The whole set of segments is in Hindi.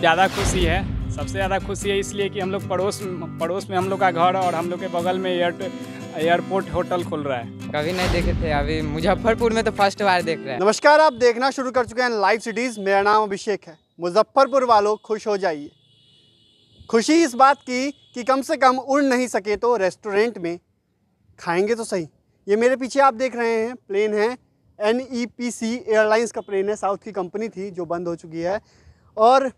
ज़्यादा खुशी है सबसे ज़्यादा खुशी है इसलिए कि हम लोग पड़ोस पड़ोस में हम लोग का घर और हम लोग के बगल में एयर एयरपोर्ट होटल खुल रहा है कभी नहीं देखे थे अभी मुजफ्फरपुर में तो फर्स्ट बार देख रहे हैं नमस्कार आप देखना शुरू कर चुके हैं लाइव सिटीज़ मेरा नाम अभिषेक है मुजफ्फरपुर वालों खुश हो जाइए खुशी इस बात की कि कम से कम उड़ नहीं सके तो रेस्टोरेंट में खाएंगे तो सही ये मेरे पीछे आप देख रहे हैं प्लेन है N E P C airlines का प्लेन है साउथ की कंपनी थी जो बंद हो चुकी है और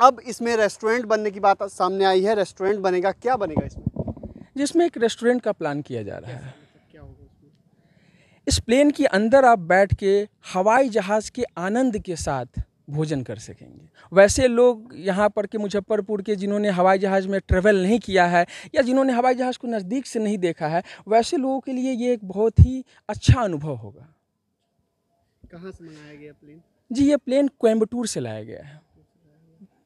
अब इसमें रेस्टोरेंट बनने की बात सामने आई है रेस्टोरेंट बनेगा क्या बनेगा इसमें जिसमें एक रेस्टोरेंट का प्लान किया जा रहा है इस प्लेन के अंदर आप बैठ के हवाई जहाज़ के आनंद के साथ भोजन कर सकेंगे वैसे लोग यहाँ पर के मुजफ्फरपुर के जिन्होंने हवाई जहाज़ में ट्रेवल नहीं किया है या जिन्होंने हवाई जहाज़ को नज़दीक से नहीं देखा है वैसे लोगों के लिए ये एक बहुत ही अच्छा अनुभव होगा कहाँ से मंगाया गया प्लेन जी ये प्लेन कोयम्बटूर से लाया गया है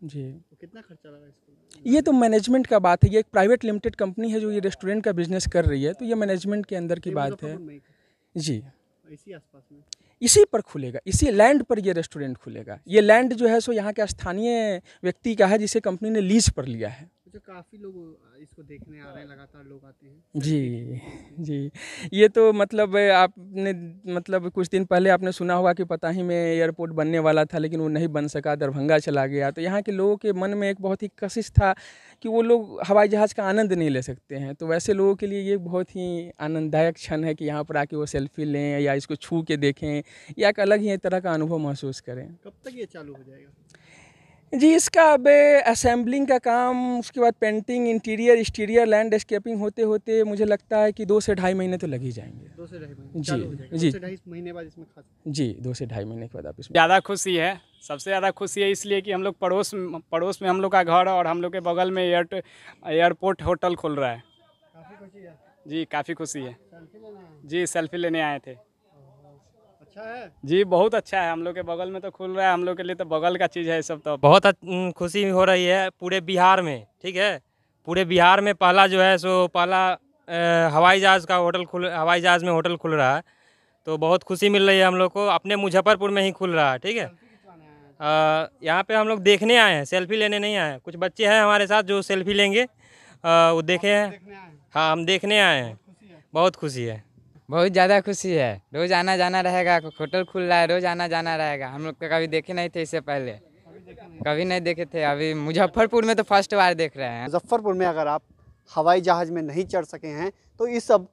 जी तो कितना खर्चा लगा इसको ये तो मैनेजमेंट का बात है ये एक प्राइवेट लिमिटेड कंपनी है जो ये रेस्टोरेंट का बिजनेस कर रही है तो ये मैनेजमेंट के अंदर की बात है जी इसी आसपास में इसी पर खुलेगा इसी लैंड पर ये रेस्टोरेंट खुलेगा ये लैंड जो है सो यहाँ के स्थानीय व्यक्ति का है जिसे कंपनी ने लीज पर लिया है अच्छा काफ़ी लोग इसको देखने आ रहे हैं हाँ। लगातार लोग आते हैं जी जी ये तो मतलब आपने मतलब कुछ दिन पहले आपने सुना होगा कि पता ही में एयरपोर्ट बनने वाला था लेकिन वो नहीं बन सका दरभंगा चला गया तो यहाँ के लोगों के मन में एक बहुत ही कशिश था कि वो लोग हवाई जहाज़ का आनंद नहीं ले सकते हैं तो वैसे लोगों के लिए ये बहुत ही आनंददायक क्षण है कि यहाँ पर आके वो सेल्फी लें या इसको छू के देखें या एक अलग ही तरह का अनुभव महसूस करें कब तक ये चालू हो जाएगा जी इसका अब असेंबलिंग का काम उसके बाद पेंटिंग इंटीरियर एक्सटीरियर लैंडस्केपिंग होते होते मुझे लगता है कि दो से ढाई महीने तो लग ही जाएंगे दो से ढाई महीने जी जी महीने बाद इसमें खास जी दो से ढाई महीने के बाद आप इसमें ज़्यादा खुशी है सबसे ज़्यादा खुशी है इसलिए कि हम लोग पड़ोस पड़ोस में हम लोग का घर और हम लोग के बगल में एयर एयरपोर्ट होटल खुल रहा है जी काफ़ी खुशी है जी सेल्फी लेने आए थे अच्छा है जी बहुत अच्छा है हम लोग के बगल में तो खुल रहा है हम लोग के लिए तो बगल का चीज़ है सब तो बहुत खुशी हो रही है पूरे बिहार में ठीक है पूरे बिहार में पहला जो है सो पहला हवाई जहाज़ का होटल खुल हवाई जहाज़ में होटल खुल रहा है तो बहुत खुशी मिल रही है हम लोग को अपने मुजफ्फरपुर में ही खुल रहा है ठीक है यहाँ पे हम लोग देखने आए हैं सेल्फी लेने नहीं आए हैं कुछ बच्चे हैं हमारे साथ जो सेल्फी लेंगे आ, वो देखे हाँ, हैं हाँ हम देखने आए हैं बहुत खुशी है बहुत ज़्यादा खुशी है रोज आना जाना रहेगा होटल खुल रहा है रोज आना जाना रहेगा हम लोग तो कभी देखे नहीं थे इससे पहले कभी नहीं देखे थे अभी मुजफ्फरपुर में तो फर्स्ट बार देख रहे हैं मुजफ्फरपुर में अगर आप हवाई जहाज़ में नहीं चढ़ सके हैं तो इस अब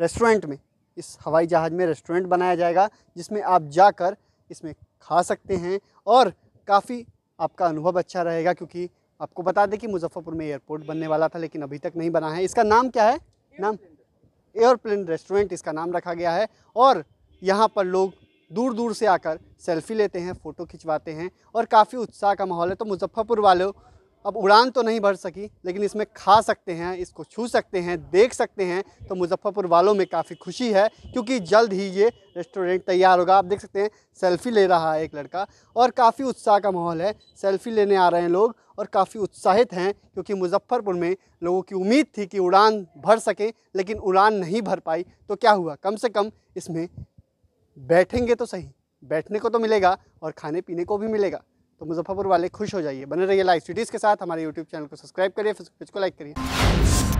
रेस्टोरेंट में इस हवाई जहाज़ में रेस्टोरेंट बनाया जाएगा जिसमें आप जाकर इसमें खा सकते हैं और काफ़ी आपका अनुभव अच्छा रहेगा क्योंकि आपको बता दें कि मुजफ्फरपुर में एयरपोर्ट बनने वाला था लेकिन अभी तक नहीं बना है इसका नाम क्या है नाम एयरप्लेन रेस्टोरेंट इसका नाम रखा गया है और यहाँ पर लोग दूर दूर से आकर सेल्फी लेते हैं फ़ोटो खिंचवाते हैं और काफ़ी उत्साह का माहौल है तो मुजफ्फरपुर वाले अब उड़ान तो नहीं भर सकी लेकिन इसमें खा सकते हैं इसको छू सकते हैं देख सकते हैं तो मुजफ्फरपुर वालों में काफ़ी खुशी है क्योंकि जल्द ही ये रेस्टोरेंट तैयार होगा आप देख सकते हैं सेल्फ़ी ले रहा है एक लड़का और काफ़ी उत्साह का माहौल है सेल्फ़ी लेने आ रहे हैं लोग और काफ़ी उत्साहित हैं क्योंकि मुजफ्फरपुर में लोगों की उम्मीद थी कि उड़ान भर सकें लेकिन उड़ान नहीं भर पाई तो क्या हुआ कम से कम इसमें बैठेंगे तो सही बैठने को तो मिलेगा और खाने पीने को भी मिलेगा तो मुजफ्फरपुर वाले खुश हो जाइए बने रहिए लाइव सिटीज़ के साथ हमारे यूट्यूब चैनल को सब्सक्राइब करिए फेसबुक पेज को लाइक करिए